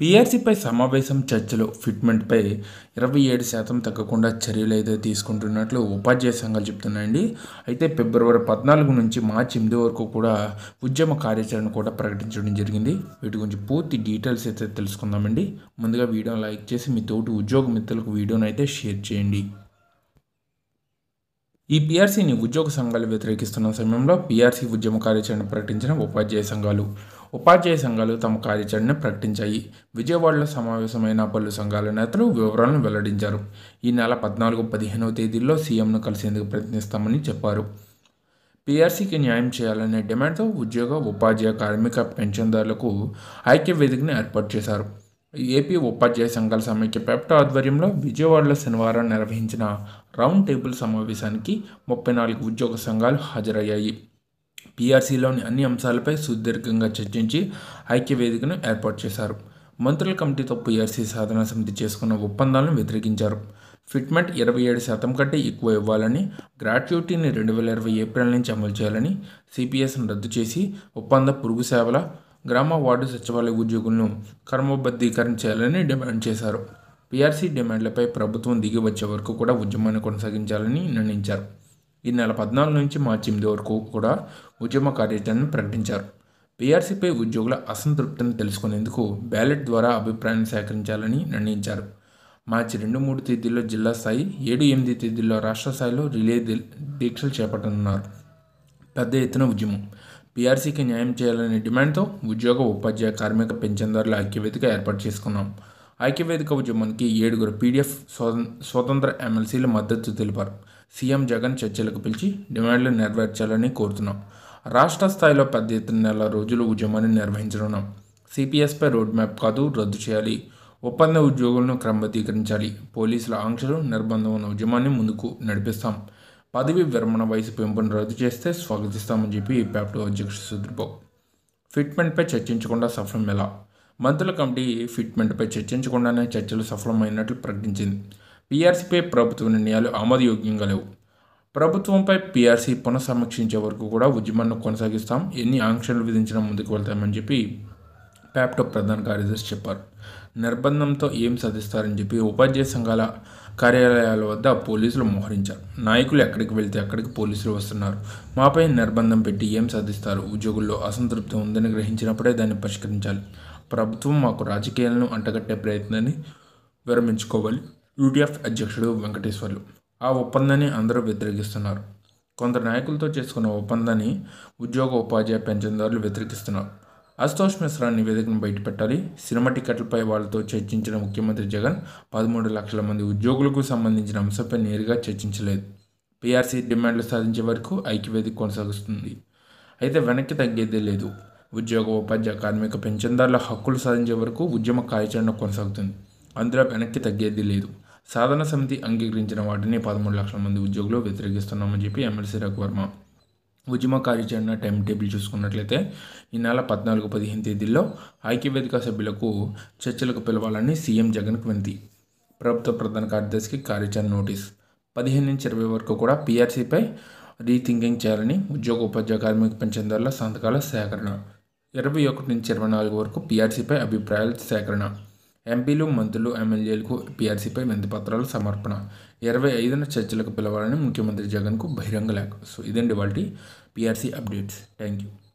పీఆర్సీపై సమావేశం చర్చలో ఫిట్మెంట్పై ఇరవై ఏడు శాతం తగ్గకుండా చర్యలు అయితే తీసుకుంటున్నట్లు ఉపాధ్యాయ సంఘాలు చెప్తున్నాయండి అయితే ఫిబ్రవరి పద్నాలుగు నుంచి మార్చి ఎనిమిది వరకు కూడా ఉద్యమ కార్యాచరణ కూడా ప్రకటించడం జరిగింది వీటి గురించి పూర్తి డీటెయిల్స్ అయితే తెలుసుకుందామండి ముందుగా వీడియో లైక్ చేసి మీ తోటి ఉద్యోగ మిత్రులకు వీడియోను అయితే షేర్ చేయండి ఈ పిఆర్సీని ఉద్యోగ సంఘాలు వ్యతిరేకిస్తున్న సమయంలో పిఆర్సీ ఉద్యమ కార్యాచరణ ప్రకటించిన ఉపాధ్యాయ సంఘాలు ఉపాధ్యాయ సంఘాలు తమ కార్యాచరణను ప్రకటించాయి విజయవాడలో సమావేశమైన పలు సంఘాల నేతలు వివరాలను వెల్లడించారు ఈ నెల పద్నాలుగు పదిహేనవ తేదీల్లో సీఎంను కలిసేందుకు ప్రయత్నిస్తామని చెప్పారు పీఆర్సీకి న్యాయం చేయాలనే డిమాండ్తో ఉద్యోగ ఉపాధ్యాయ కార్మిక పెన్షన్దారులకు ఐక్య వేదికను ఏర్పాటు చేశారు ఏపీ ఉపాధ్యాయ సంఘాల సమైక్య పెప్టా ఆధ్వర్యంలో విజయవాడలో శనివారం నిర్వహించిన రౌండ్ టేబుల్ సమావేశానికి ముప్పై నాలుగు ఉద్యోగ సంఘాలు హాజరయ్యాయి పీఆర్సీలోని అన్ని అంశాలపై సుదీర్ఘంగా చర్చించి ఐక్య వేదికను ఏర్పాటు చేశారు మంత్రుల కమిటీతో పీఆర్సీ సాధనా సమితి చేసుకున్న ఒప్పందాలను వ్యతిరేకించారు ఫిట్మెంట్ ఇరవై ఏడు శాతం కంటే ఎక్కువ ఇవ్వాలని గ్రాట్యుటీని రెండు వేల ఇరవై ఏప్రిల్ నుంచి అమలు చేయాలని సిపిఎస్ను రద్దు చేసి ఒప్పంద పురుగు సేవల గ్రామ వార్డు సచివాలయ ఉద్యోగులను చేయాలని డిమాండ్ చేశారు పీఆర్సీ డిమాండ్లపై ప్రభుత్వం దిగి వచ్చే వరకు కూడా ఉద్యమాన్ని కొనసాగించాలని నిర్ణయించారు ఈ నెల పద్నాలుగు నుంచి మార్చి ఎనిమిది వరకు కూడా ఉద్యమ కార్యాచరణను ప్రకటించారు పీఆర్సీపై ఉద్యోగుల అసంతృప్తిని తెలుసుకునేందుకు బ్యాలెట్ ద్వారా అభిప్రాయం సేకరించాలని నిర్ణయించారు మార్చి రెండు మూడు తేదీల్లో జిల్లా స్థాయి ఏడు ఎనిమిది తేదీల్లో రాష్ట్ర స్థాయిలో రిలే దీక్షలు చేపట్టనున్నారు పెద్ద ఎత్తున ఉద్యమం పీఆర్సీకి న్యాయం చేయాలనే డిమాండ్తో ఉద్యోగ ఉపాధ్యాయ కార్మిక పెన్షన్దారుల ఐక్యవేదిక ఏర్పాటు చేసుకున్నాం ఐక్యవేదిక ఉద్యమానికి ఏడుగురు పీడిఎఫ్ స్వతంత్ర ఎమ్మెల్సీలు మద్దతు తెలిపారు సీఎం జగన్ చర్చలకు పిలిచి డిమాండ్లు నెరవేర్చాలని కోరుతున్నాం రాష్ట్ర స్థాయిలో పెద్ద ఎత్తున నెల రోజులు ఉద్యమాన్ని నిర్వహించనున్నాం సిపిఎస్పై రోడ్ మ్యాప్ కాదు రద్దు చేయాలి ఒప్పంద ఉద్యోగులను క్రమబద్ధీకరించాలి పోలీసుల ఆంక్షలు నిర్బంధం ఉన్న ఉద్యమాన్ని ముందుకు నడిపిస్తాం పదవి విరమణ వయసు పెంపును రద్దు చేస్తే స్వాగతిస్తామని చెప్పి ప్యాప్టో అధ్యక్షుడు సుదీర్బాబు ఫిట్మెంట్పై చర్చించకుండా సఫలం ఎలా మంత్రుల కమిటీ ఫిట్మెంట్పై చర్చించకుండానే చర్చలు సఫలమైనట్లు ప్రకటించింది పీఆర్సీపై ప్రభుత్వ నిర్ణయాలు ఆమోదయోగ్యంగా లేవు ప్రభుత్వంపై పీఆర్సీ పునఃసమీక్షించే వరకు కూడా ఉద్యమాన్ని కొనసాగిస్తాం ఎన్ని ఆంక్షలు విధించినా ముందుకు వెళ్తామని చెప్పి ప్యాప్టో ప్రధాన కార్యదర్శి చెప్పారు నిర్బంధంతో ఏం సాధిస్తారని చెప్పి ఉపాధ్యాయ సంఘాల కార్యాలయాల వద్ద పోలీసులు మోహరించారు నాయకులు ఎక్కడికి వెళ్తే అక్కడికి పోలీసులు వస్తున్నారు మాపై నిర్బంధం పెట్టి ఏం సాధిస్తారు ఉద్యోగుల్లో అసంతృప్తి ఉందని గ్రహించినప్పుడే దాన్ని పరిష్కరించాలి ప్రభుత్వం మాకు రాజకీయాలను అంటగట్టే ప్రయత్నాన్ని విరమించుకోవాలి యూటీఎఫ్ అధ్యక్షుడు వెంకటేశ్వర్లు ఆ ఒప్పందాన్ని అందరూ వ్యతిరేకిస్తున్నారు కొందరు నాయకులతో చేసుకున్న ఒప్పందాన్ని ఉద్యోగ ఉపాధ్యాయ పెన్షన్దారులు వ్యతిరేకిస్తున్నారు అశుతోష్ మిశ్రా నివేదికను బయటపెట్టాలి సినిమా టికెట్లపై వాళ్ళతో చర్చించిన ముఖ్యమంత్రి జగన్ పదమూడు లక్షల మంది ఉద్యోగులకు సంబంధించిన అంశంపై నేరుగా చర్చించలేదు పీఆర్సీ డిమాండ్లు సాధించే వరకు ఐక్యవేదిక కొనసాగుతుంది అయితే వెనక్కి తగ్గేదే లేదు ఉద్యోగ ఉపాధ్యాయ కార్మిక పెన్షన్దారుల హక్కులు సాధించే వరకు ఉద్యమ కార్యాచరణ కొనసాగుతుంది అందులో వెనక్కి తగ్గేది లేదు సాధన సమితి అంగీకరించిన వాటిని పదమూడు లక్షల మంది ఉద్యోగులు వ్యతిరేకిస్తున్నామని చెప్పి ఎమ్మెల్సీ రఘువర్మ ఉద్యమ కార్యాచరణ టైం టేబుల్ చూసుకున్నట్లయితే ఈ నెల పద్నాలుగు పదిహేను తేదీల్లో ఐక్యవేదిక సభ్యులకు చర్చలకు పిలవాలని సీఎం జగన్కు వినతి ప్రభుత్వ ప్రధాన కార్యదర్శికి కార్యాచరణ నోటీస్ పదిహేను నుంచి ఇరవై వరకు కూడా పీఆర్సీపై రీథింకింగ్ చేయాలని ఉద్యోగ ఉపాధ్యాయ కార్మిక పెన్షన్దారుల సంతకాల సేకరణ ఇరవై ఒకటి నుంచి ఇరవై నాలుగు వరకు పీఆర్సీపై అభిప్రాయాల సేకరణ ఎంపీలు మంత్రులు ఎమ్మెల్యేలకు పీఆర్సీపై పత్రాలు సమర్పణ ఇరవై ఐదున చర్చలకు పిలవాలని ముఖ్యమంత్రి జగన్కు బహిరంగ లేఖ సో ఇదండి వాటి పీఆర్సీ అప్డేట్స్ థ్యాంక్ యూ